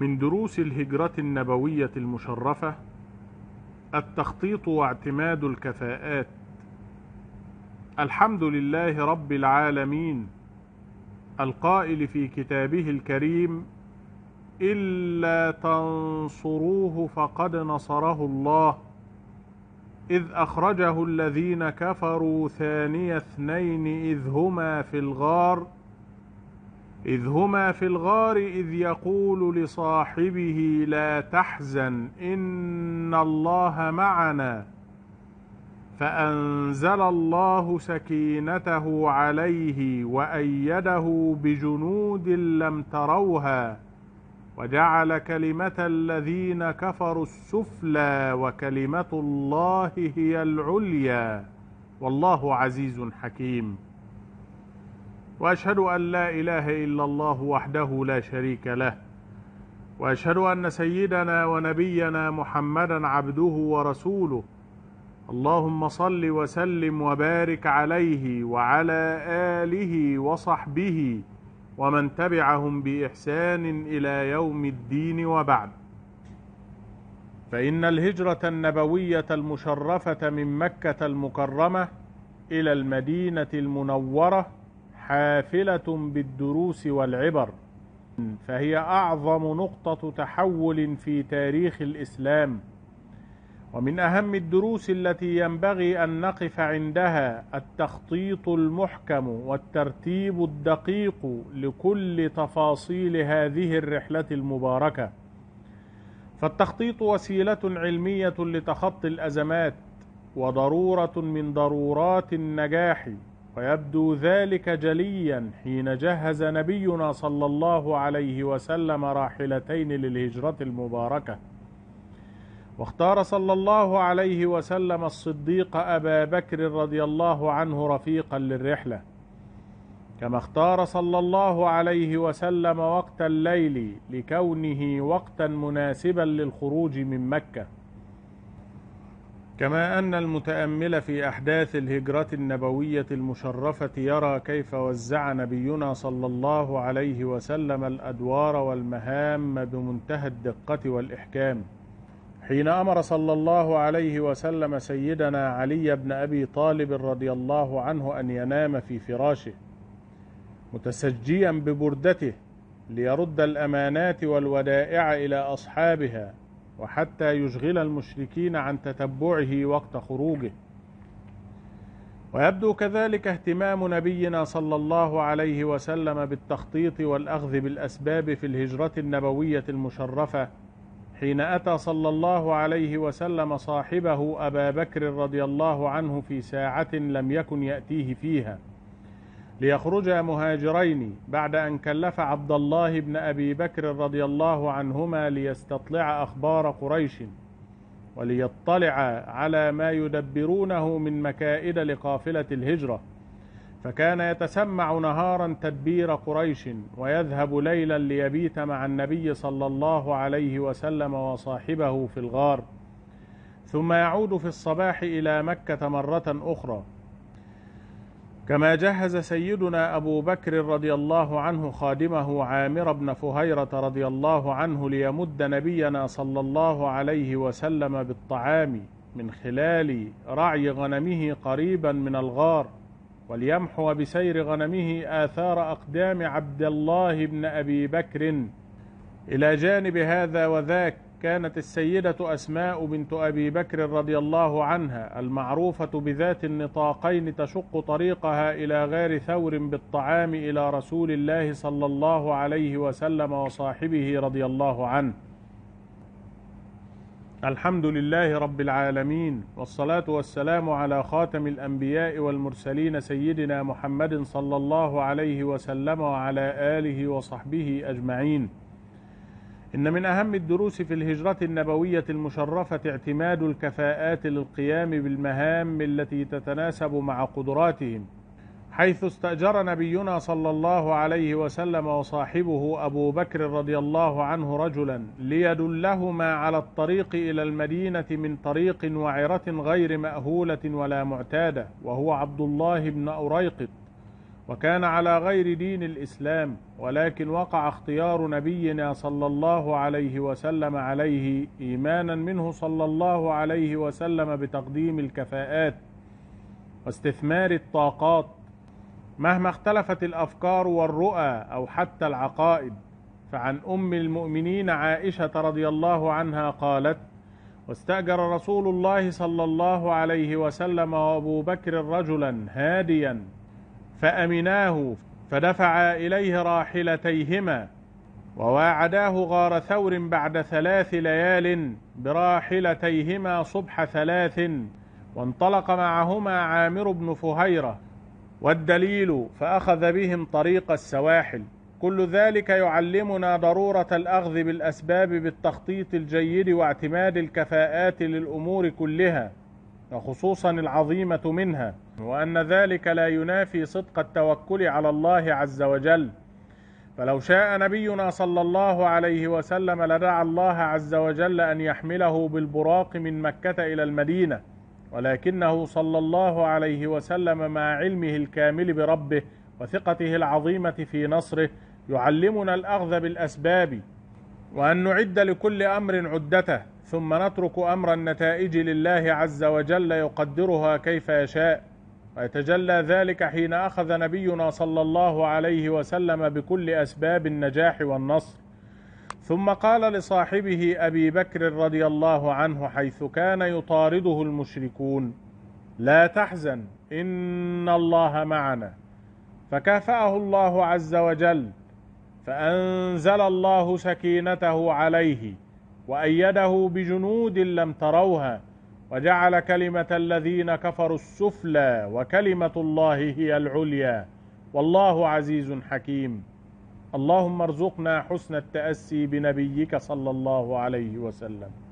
من دروس الهجرة النبوية المشرفة التخطيط واعتماد الكفاءات الحمد لله رب العالمين القائل في كتابه الكريم إلا تنصروه فقد نصره الله إذ أخرجه الذين كفروا ثاني اثنين إذ هما في الغار إذ هما في الغار إذ يقول لصاحبه لا تحزن إن الله معنا فأنزل الله سكينته عليه وأيده بجنود لم تروها وجعل كلمة الذين كفروا السفلى وكلمة الله هي العليا والله عزيز حكيم واشهد ان لا اله الا الله وحده لا شريك له واشهد ان سيدنا ونبينا محمدا عبده ورسوله اللهم صل وسلم وبارك عليه وعلى اله وصحبه ومن تبعهم باحسان الى يوم الدين وبعد فان الهجره النبويه المشرفه من مكه المكرمه الى المدينه المنوره حافلة بالدروس والعبر فهي أعظم نقطة تحول في تاريخ الإسلام ومن أهم الدروس التي ينبغي أن نقف عندها التخطيط المحكم والترتيب الدقيق لكل تفاصيل هذه الرحلة المباركة فالتخطيط وسيلة علمية لتخطي الأزمات وضرورة من ضرورات النجاح ويبدو ذلك جليا حين جهز نبينا صلى الله عليه وسلم راحلتين للهجرة المباركة واختار صلى الله عليه وسلم الصديق أبا بكر رضي الله عنه رفيقا للرحلة كما اختار صلى الله عليه وسلم وقت الليل لكونه وقتا مناسبا للخروج من مكه كما أن المتأمل في أحداث الهجرة النبوية المشرفة يرى كيف وزع نبينا صلى الله عليه وسلم الأدوار والمهام بمنتهى الدقة والإحكام حين أمر صلى الله عليه وسلم سيدنا علي بن أبي طالب رضي الله عنه أن ينام في فراشه متسجيا ببردته ليرد الأمانات والودائع إلى أصحابها وحتى يشغل المشركين عن تتبعه وقت خروجه ويبدو كذلك اهتمام نبينا صلى الله عليه وسلم بالتخطيط والاخذ بالاسباب في الهجره النبويه المشرفه حين اتى صلى الله عليه وسلم صاحبه ابا بكر رضي الله عنه في ساعه لم يكن ياتيه فيها ليخرج مهاجرين بعد أن كلف عبد الله بن أبي بكر رضي الله عنهما ليستطلع أخبار قريش وليطلع على ما يدبرونه من مكائد لقافلة الهجرة فكان يتسمع نهارا تدبير قريش ويذهب ليلا ليبيت مع النبي صلى الله عليه وسلم وصاحبه في الغار ثم يعود في الصباح إلى مكة مرة أخرى كما جهز سيدنا أبو بكر رضي الله عنه خادمه عامر بن فهيرة رضي الله عنه ليمد نبينا صلى الله عليه وسلم بالطعام من خلال رعي غنمه قريبا من الغار وليمحو بسير غنمه آثار أقدام عبد الله بن أبي بكر إلى جانب هذا وذاك كانت السيدة أسماء بنت أبي بكر رضي الله عنها المعروفة بذات النطاقين تشق طريقها إلى غار ثور بالطعام إلى رسول الله صلى الله عليه وسلم وصاحبه رضي الله عنه الحمد لله رب العالمين والصلاة والسلام على خاتم الأنبياء والمرسلين سيدنا محمد صلى الله عليه وسلم وعلى آله وصحبه أجمعين إن من أهم الدروس في الهجرة النبوية المشرفة اعتماد الكفاءات للقيام بالمهام التي تتناسب مع قدراتهم حيث استأجر نبينا صلى الله عليه وسلم وصاحبه أبو بكر رضي الله عنه رجلا ليدلهما على الطريق إلى المدينة من طريق وعرة غير مأهولة ولا معتادة وهو عبد الله بن أريقط وكان على غير دين الإسلام ولكن وقع اختيار نبينا صلى الله عليه وسلم عليه إيمانا منه صلى الله عليه وسلم بتقديم الكفاءات واستثمار الطاقات مهما اختلفت الأفكار والرؤى أو حتى العقائد فعن أم المؤمنين عائشة رضي الله عنها قالت واستأجر رسول الله صلى الله عليه وسلم وأبو بكر رجلا هاديا فأمناه فدفعا إليه راحلتيهما وواعداه غار ثور بعد ثلاث ليال براحلتيهما صبح ثلاث وانطلق معهما عامر بن فهيرة والدليل فأخذ بهم طريق السواحل كل ذلك يعلمنا ضرورة الأخذ بالأسباب بالتخطيط الجيد واعتماد الكفاءات للأمور كلها وخصوصا العظيمة منها وأن ذلك لا ينافي صدق التوكل على الله عز وجل فلو شاء نبينا صلى الله عليه وسلم لدعا الله عز وجل أن يحمله بالبراق من مكة إلى المدينة ولكنه صلى الله عليه وسلم مع علمه الكامل بربه وثقته العظيمة في نصره يعلمنا الأخذ بالأسباب وأن نعد لكل أمر عدته ثم نترك أمر النتائج لله عز وجل يقدرها كيف يشاء ويتجلى ذلك حين أخذ نبينا صلى الله عليه وسلم بكل أسباب النجاح والنصر ثم قال لصاحبه أبي بكر رضي الله عنه حيث كان يطارده المشركون لا تحزن إن الله معنا فكافأه الله عز وجل فأنزل الله سكينته عليه وأيده بجنود لم تروها وجعل كلمة الذين كفروا السفلى وكلمة الله هي العليا والله عزيز حكيم اللهم ارزقنا حسن التأسي بنبيك صلى الله عليه وسلم